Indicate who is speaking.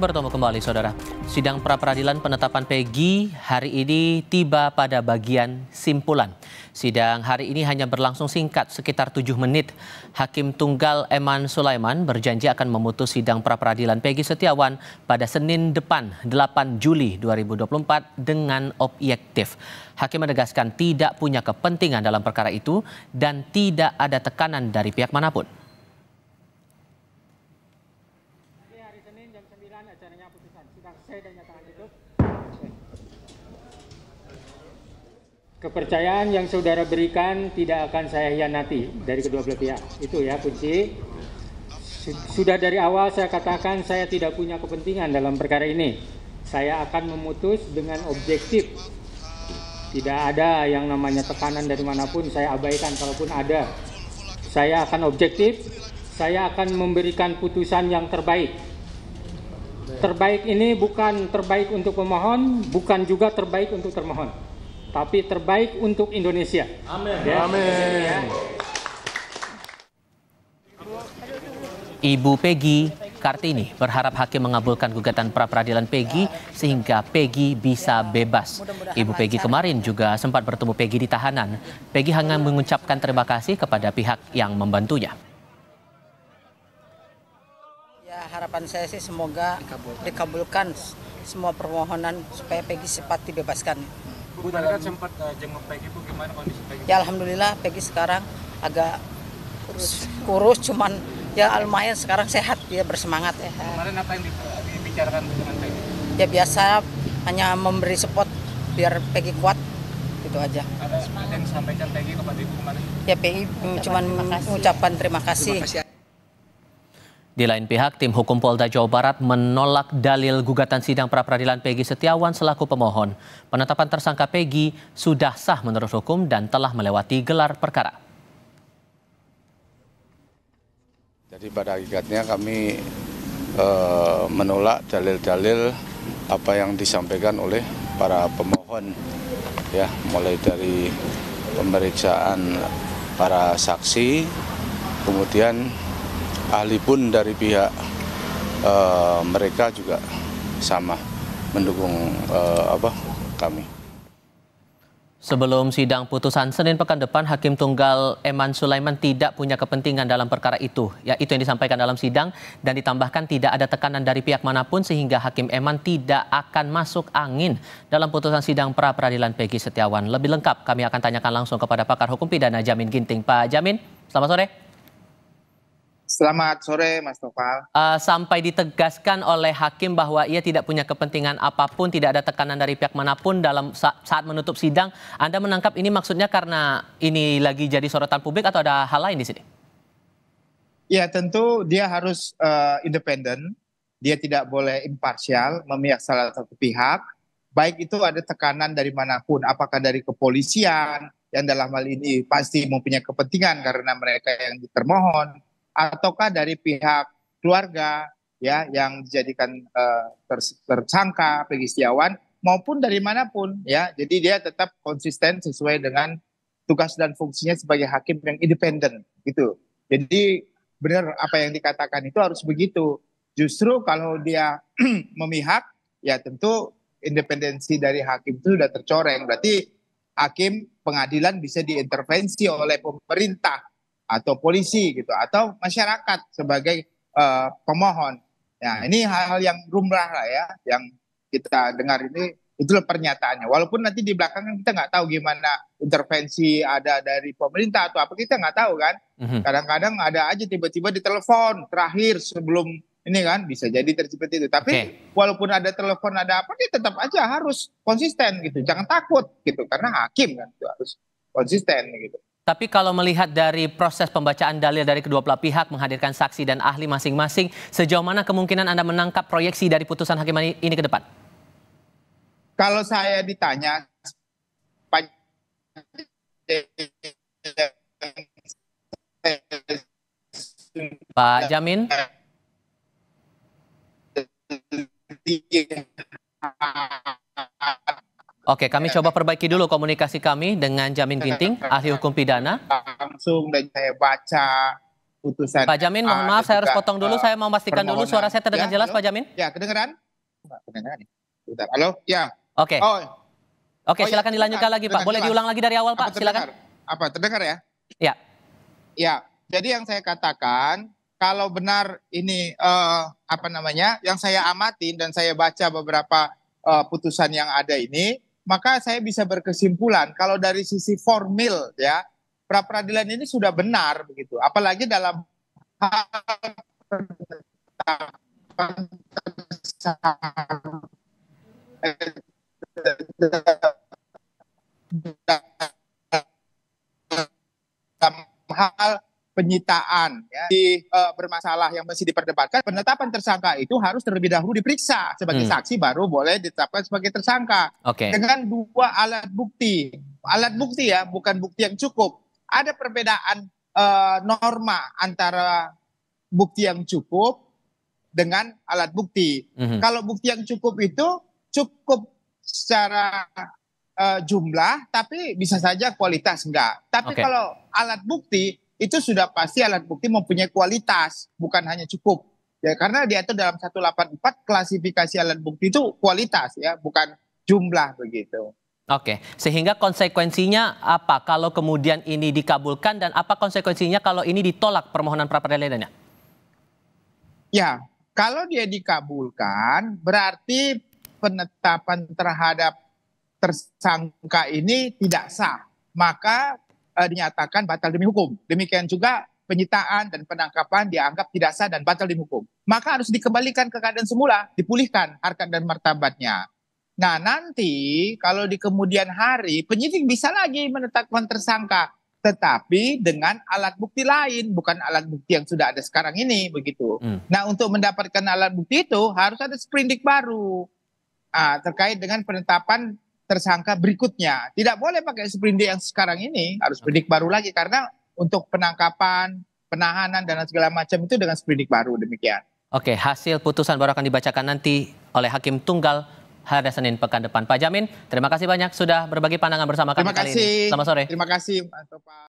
Speaker 1: bertemu kembali saudara. Sidang pra-peradilan penetapan Peggy hari ini tiba pada bagian simpulan. Sidang hari ini hanya berlangsung singkat sekitar 7 menit. Hakim Tunggal Eman Sulaiman berjanji akan memutus sidang pra-peradilan Peggy Setiawan pada Senin depan 8 Juli 2024 dengan objektif. Hakim menegaskan tidak punya kepentingan dalam perkara itu dan tidak ada tekanan dari pihak manapun. Senin jam 9 acaranya putusan sidang C dan nyatakan tutup. Kepercayaan yang saudara berikan tidak akan saya hianati dari kedua belah pihak. Itu ya kunci. Sudah dari awal saya katakan saya tidak punya kepentingan dalam perkara ini. Saya akan memutus dengan objektif. Tidak ada yang namanya tekanan dari manapun saya abaikan kalaupun ada. Saya akan objektif, saya akan memberikan putusan yang terbaik Terbaik ini bukan terbaik untuk pemohon, bukan juga terbaik untuk termohon, tapi terbaik untuk Indonesia. Amin. Ya. Amin. Ibu Peggy Kartini berharap hakim mengabulkan gugatan pra peradilan Peggy sehingga Peggy bisa bebas. Ibu Peggy kemarin juga sempat bertemu Peggy di tahanan. Peggy hanya mengucapkan terima kasih kepada pihak yang membantunya. Harapan saya sih semoga dikabulkan, dikabulkan semua permohonan supaya Peggy cepat dibebaskan. Bu tadi kan sempat
Speaker 2: uh, jenguk Peggy Bu gimana kondisi Peggy? Ya alhamdulillah
Speaker 1: Peggy sekarang agak kurus, kurus cuman ya lumayan sekarang sehat dia bersemangat ya. Kemarin apa yang dibicarakan dengan Peggy? Ya biasa hanya memberi support biar Peggy kuat Itu aja. Ada, ada yang sampaikan Peggy kepada Ibu kemarin? Ya Peggy mm, cuman mengucapkan terima kasih. Terima kasih. Di lain pihak, tim hukum Polda Jawa Barat menolak dalil gugatan sidang pra peradilan Pegi Setiawan selaku pemohon. Penetapan tersangka Pegi sudah sah menurut hukum dan telah melewati gelar perkara.
Speaker 2: Jadi pada akhirnya kami e, menolak dalil-dalil apa yang disampaikan oleh para pemohon ya mulai dari pemeriksaan para saksi kemudian ahli pun dari pihak uh, mereka juga sama mendukung uh, apa kami.
Speaker 1: Sebelum sidang putusan Senin pekan depan, Hakim Tunggal Eman Sulaiman tidak punya kepentingan dalam perkara itu. Ya, itu yang disampaikan dalam sidang dan ditambahkan tidak ada tekanan dari pihak manapun sehingga Hakim Eman tidak akan masuk angin dalam putusan sidang pra peradilan Peggy Setiawan. Lebih lengkap kami akan tanyakan langsung kepada pakar hukum pidana Jamin Ginting. Pak Jamin, selamat sore. Selamat sore Mas Noval. Uh, eh, sampai ditegaskan oleh hakim bahwa ia tidak punya kepentingan apapun, tidak ada tekanan dari pihak manapun dalam sa saat menutup sidang. Anda menangkap ini maksudnya karena ini lagi jadi sorotan publik atau ada hal lain di sini?
Speaker 2: Ya tentu dia harus uh, independen, dia tidak boleh imparsial, memihak salah satu pihak. Baik itu ada tekanan dari manapun, apakah dari kepolisian yang dalam hal ini pasti mempunyai kepentingan karena mereka yang termohon ataukah dari pihak keluarga ya yang dijadikan uh, tersangka pegi Setiawan maupun dari manapun ya. Jadi dia tetap konsisten sesuai dengan tugas dan fungsinya sebagai hakim yang independen gitu. Jadi benar apa yang dikatakan itu harus begitu. Justru kalau dia memihak ya tentu independensi dari hakim itu sudah tercoreng. Berarti hakim pengadilan bisa diintervensi oleh pemerintah atau polisi gitu atau masyarakat sebagai uh, pemohon. Nah, ini hal-hal yang rumrah lah ya yang kita dengar ini itulah pernyataannya. Walaupun nanti di belakang kita nggak tahu gimana intervensi ada dari pemerintah atau apa kita nggak tahu kan. Mhm. Kadang-kadang ada aja tiba-tiba ditelepon terakhir sebelum ini kan bisa jadi seperti itu. Tapi okay. walaupun ada telepon ada apa dia tetap aja harus konsisten gitu. Jangan takut gitu karena hakim kan itu harus konsisten gitu.
Speaker 1: Tapi kalau melihat dari proses pembacaan dalil dari kedua belah pihak menghadirkan saksi dan ahli masing-masing, sejauh mana kemungkinan Anda menangkap proyeksi dari putusan hakim ini ke depan?
Speaker 2: Kalau saya ditanya, Pak
Speaker 1: Pak Jamin? Iya. Oke, kami ya, coba ya. perbaiki dulu komunikasi kami dengan Jamin ya, Ginting, ahli hukum pidana. Langsung dan saya baca putusan. Pak Jamin, mohon maaf, saya harus potong dulu. Eh, saya mau memastikan dulu suara saya terdengar ya, jelas, Pak Jamin. Ya, kedengaran?
Speaker 2: Kedengaran. Halo, ya. Oke. Oh.
Speaker 1: Oke, oh, silakan ya, dilanjutkan lagi, Pak. Boleh diulang lagi dari awal, Pak? Terdengar? Silakan.
Speaker 2: Apa terdengar ya? Ya. Ya, jadi yang saya katakan kalau benar ini uh, apa namanya yang saya amati dan saya baca beberapa uh, putusan yang ada ini maka saya bisa berkesimpulan kalau dari sisi formil ya pra peradilan ini sudah benar begitu. Apalagi dalam hal penyitaan ya, di uh, eh, bermasalah yang masih diperdebatkan, penetapan tersangka itu harus terlebih dahulu diperiksa sebagai hmm. saksi baru boleh ditetapkan sebagai tersangka. Okay. Dengan dua alat bukti. Alat bukti ya, bukan bukti yang cukup. Ada perbedaan uh, norma antara bukti yang cukup dengan alat bukti. -hmm. Kalau bukti yang cukup itu cukup secara uh, jumlah, tapi bisa saja kualitas enggak. Tapi okay. kalau alat bukti itu sudah pasti alat bukti mempunyai kualitas, bukan hanya cukup. Ya, karena diatur dalam 184 klasifikasi alat bukti itu kualitas ya, bukan jumlah begitu.
Speaker 1: Oke, sehingga konsekuensinya apa kalau kemudian ini dikabulkan dan apa konsekuensinya kalau ini ditolak permohonan pra peradilannya?
Speaker 2: Ya, kalau dia dikabulkan berarti penetapan terhadap tersangka ini tidak sah. Maka uh, dinyatakan batal demi hukum. Demikian juga penyitaan dan penangkapan dianggap tidak sah dan batal demi hukum. Maka harus dikembalikan ke keadaan semula, dipulihkan harkat dan martabatnya. Nah nanti kalau di kemudian hari penyidik bisa lagi menetapkan tersangka, tetapi dengan alat bukti lain, bukan alat bukti yang sudah ada sekarang ini begitu. Hmm. Nah untuk mendapatkan alat bukti itu harus ada sprindik baru Nah, terkait dengan penetapan tersangka berikutnya. Tidak boleh pakai seperindik yang sekarang ini, harus seperindik baru lagi karena untuk penangkapan, penahanan dan segala macam itu dengan seperindik baru demikian.
Speaker 1: Oke, hasil putusan baru akan dibacakan nanti oleh hakim tunggal hari Senin pekan depan. Pak Jamin, terima kasih banyak sudah berbagi pandangan bersama kami terima kasih. Selamat sore.
Speaker 2: Terima kasih Pak.